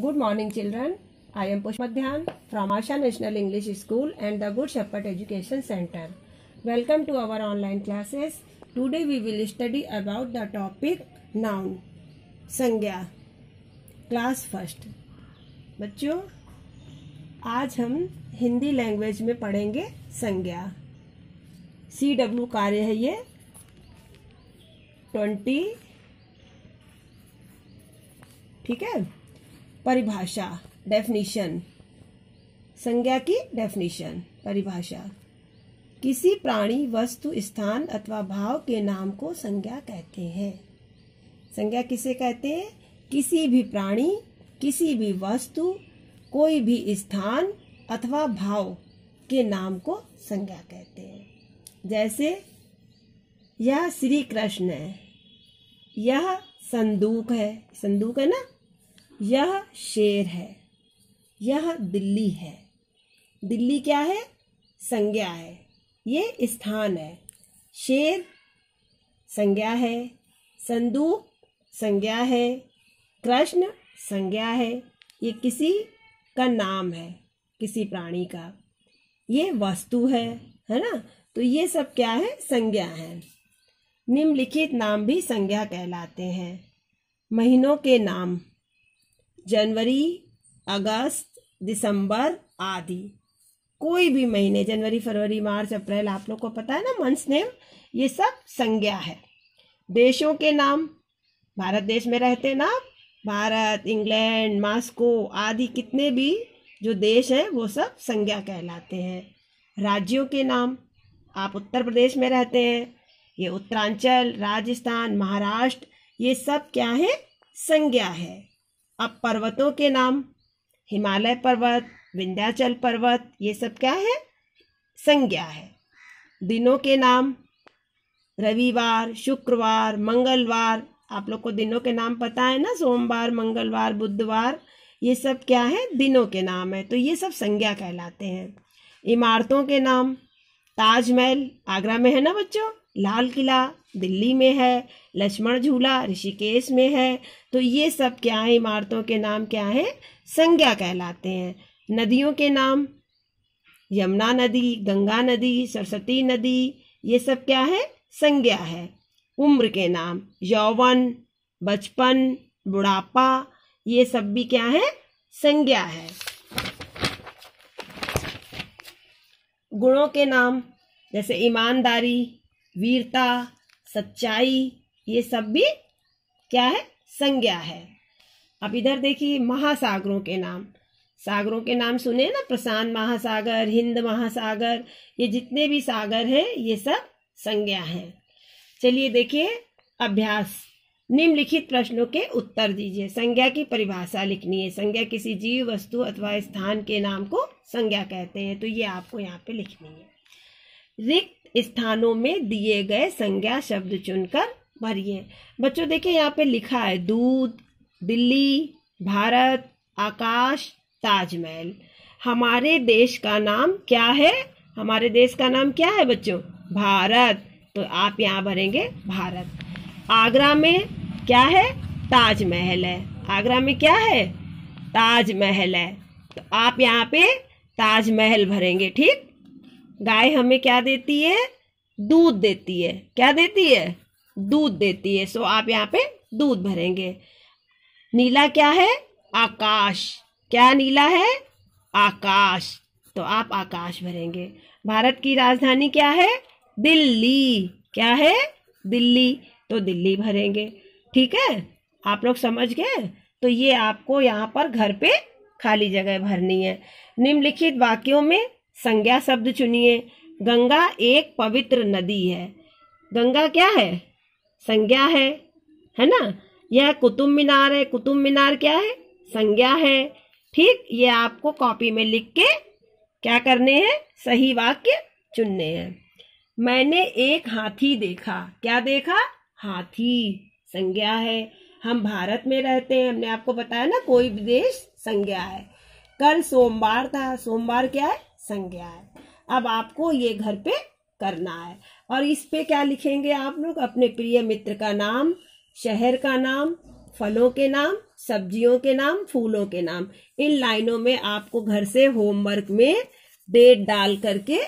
good morning children I am Pushp Dhyan from Asha national English school and the good shepherd education centre welcome to our online classes today we will study about the topic noun संज्ञा class first बच्चों आज हम Hindi language में पढ़ेंगे संज्ञा C W कार्य है ये ट्वेंटी ठीक है परिभाषा डेफिनेशन संज्ञा की डेफिनेशन परिभाषा किसी प्राणी वस्तु स्थान अथवा भाव के नाम को संज्ञा कहते हैं संज्ञा किसे कहते हैं किसी भी प्राणी किसी भी वस्तु कोई भी स्थान अथवा भाव के नाम को संज्ञा कहते हैं जैसे यह श्री कृष्ण है यह संदूक है संदूक है ना यह शेर है यह दिल्ली है दिल्ली क्या है संज्ञा है ये स्थान है शेर संज्ञा है संदूक संज्ञा है कृष्ण संज्ञा है ये किसी का नाम है किसी प्राणी का ये वस्तु है है ना तो ये सब क्या है संज्ञा है निम्नलिखित नाम भी संज्ञा कहलाते हैं महीनों के नाम जनवरी अगस्त दिसंबर आदि कोई भी महीने जनवरी फरवरी मार्च अप्रैल आप लोग को पता है ना मंथ्स नेम ये सब संज्ञा है देशों के नाम भारत देश में रहते ना भारत इंग्लैंड मास्को आदि कितने भी जो देश हैं वो सब संज्ञा कहलाते हैं राज्यों के नाम आप उत्तर प्रदेश में रहते हैं ये उत्तरांचल राजस्थान महाराष्ट्र ये सब क्या है संज्ञा है अब पर्वतों के नाम हिमालय पर्वत विंध्याचल पर्वत ये सब क्या है संज्ञा है दिनों के नाम रविवार शुक्रवार मंगलवार आप लोग को दिनों के नाम पता है ना सोमवार मंगलवार बुधवार ये सब क्या है दिनों के नाम है तो ये सब संज्ञा कहलाते हैं इमारतों के नाम ताजमहल आगरा में है ना बच्चों लाल किला दिल्ली में है लक्ष्मण झूला ऋषिकेश में है तो ये सब क्या है इमारतों के नाम क्या हैं संज्ञा कहलाते हैं नदियों के नाम यमुना नदी गंगा नदी सरस्वती नदी ये सब क्या है संज्ञा है उम्र के नाम यौवन बचपन बुढ़ापा ये सब भी क्या है संज्ञा है गुणों के नाम जैसे ईमानदारी वीरता सच्चाई ये सब भी क्या है संज्ञा है अब इधर देखिए महासागरों के नाम सागरों के नाम सुने ना प्रशांत महासागर हिंद महासागर ये जितने भी सागर हैं ये सब संज्ञा है चलिए देखिए अभ्यास निम्नलिखित प्रश्नों के उत्तर दीजिए संज्ञा की परिभाषा लिखनी है संज्ञा किसी जीव वस्तु अथवा स्थान के नाम को संज्ञा कहते हैं तो ये आपको यहाँ पे लिखनी है रिक्त स्थानों में दिए गए संज्ञा शब्द चुनकर भरिए बच्चों देखिए यहाँ पे लिखा है दूध दिल्ली भारत आकाश ताजमहल हमारे देश का नाम क्या है हमारे देश का नाम क्या है बच्चों भारत तो आप यहाँ भरेंगे भारत आगरा में क्या है ताजमहल है आगरा में क्या है ताजमहल है तो आप यहाँ पे ताजमहल भरेंगे ठीक गाय हमें क्या देती है दूध देती है क्या देती है दूध देती है सो आप यहाँ पे दूध भरेंगे नीला क्या है आकाश क्या नीला है आकाश तो आप आकाश भरेंगे भारत की राजधानी क्या है दिल्ली क्या है दिल्ली तो दिल्ली भरेंगे ठीक है आप लोग समझ गए तो ये आपको यहाँ पर घर पे खाली जगह भरनी है निम्नलिखित वाक्यों में संज्ञा शब्द चुनिए गंगा एक पवित्र नदी है गंगा क्या है संज्ञा है है ना यह कुतुब मीनार है कुतुब मीनार क्या है संज्ञा है ठीक ये आपको कॉपी में लिख के क्या करने हैं सही वाक्य चुनने हैं मैंने एक हाथी देखा क्या देखा हाथी संज्ञा है हम भारत में रहते हैं हमने आपको बताया ना कोई भी देश संज्ञा है कल सोमवार था सोमवार क्या है संज्ञा है अब आपको ये घर पे करना है और इस पे क्या लिखेंगे आप लोग अपने प्रिय मित्र का नाम शहर का नाम फलों के नाम सब्जियों के नाम फूलों के नाम इन लाइनों में आपको घर से होमवर्क में डेट डाल करके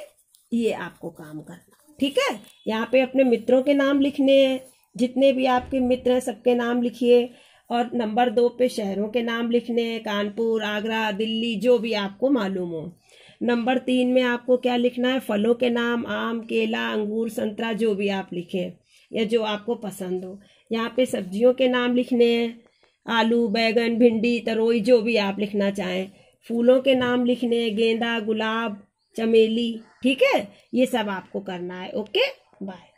ये आपको काम करना ठीक है यहाँ पे अपने मित्रों के नाम लिखने हैं जितने भी आपके मित्र हैं सबके नाम लिखिए और नंबर दो पे शहरों के नाम लिखने हैं कानपुर आगरा दिल्ली जो भी आपको मालूम हो नंबर तीन में आपको क्या लिखना है फलों के नाम आम केला अंगूर संतरा जो भी आप लिखें या जो आपको पसंद हो यहाँ पे सब्जियों के नाम लिखने हैं आलू बैगन भिंडी तरोई जो भी आप लिखना चाहें फूलों के नाम लिखने हैं गेंदा गुलाब चमेली ठीक है ये सब आपको करना है ओके बाय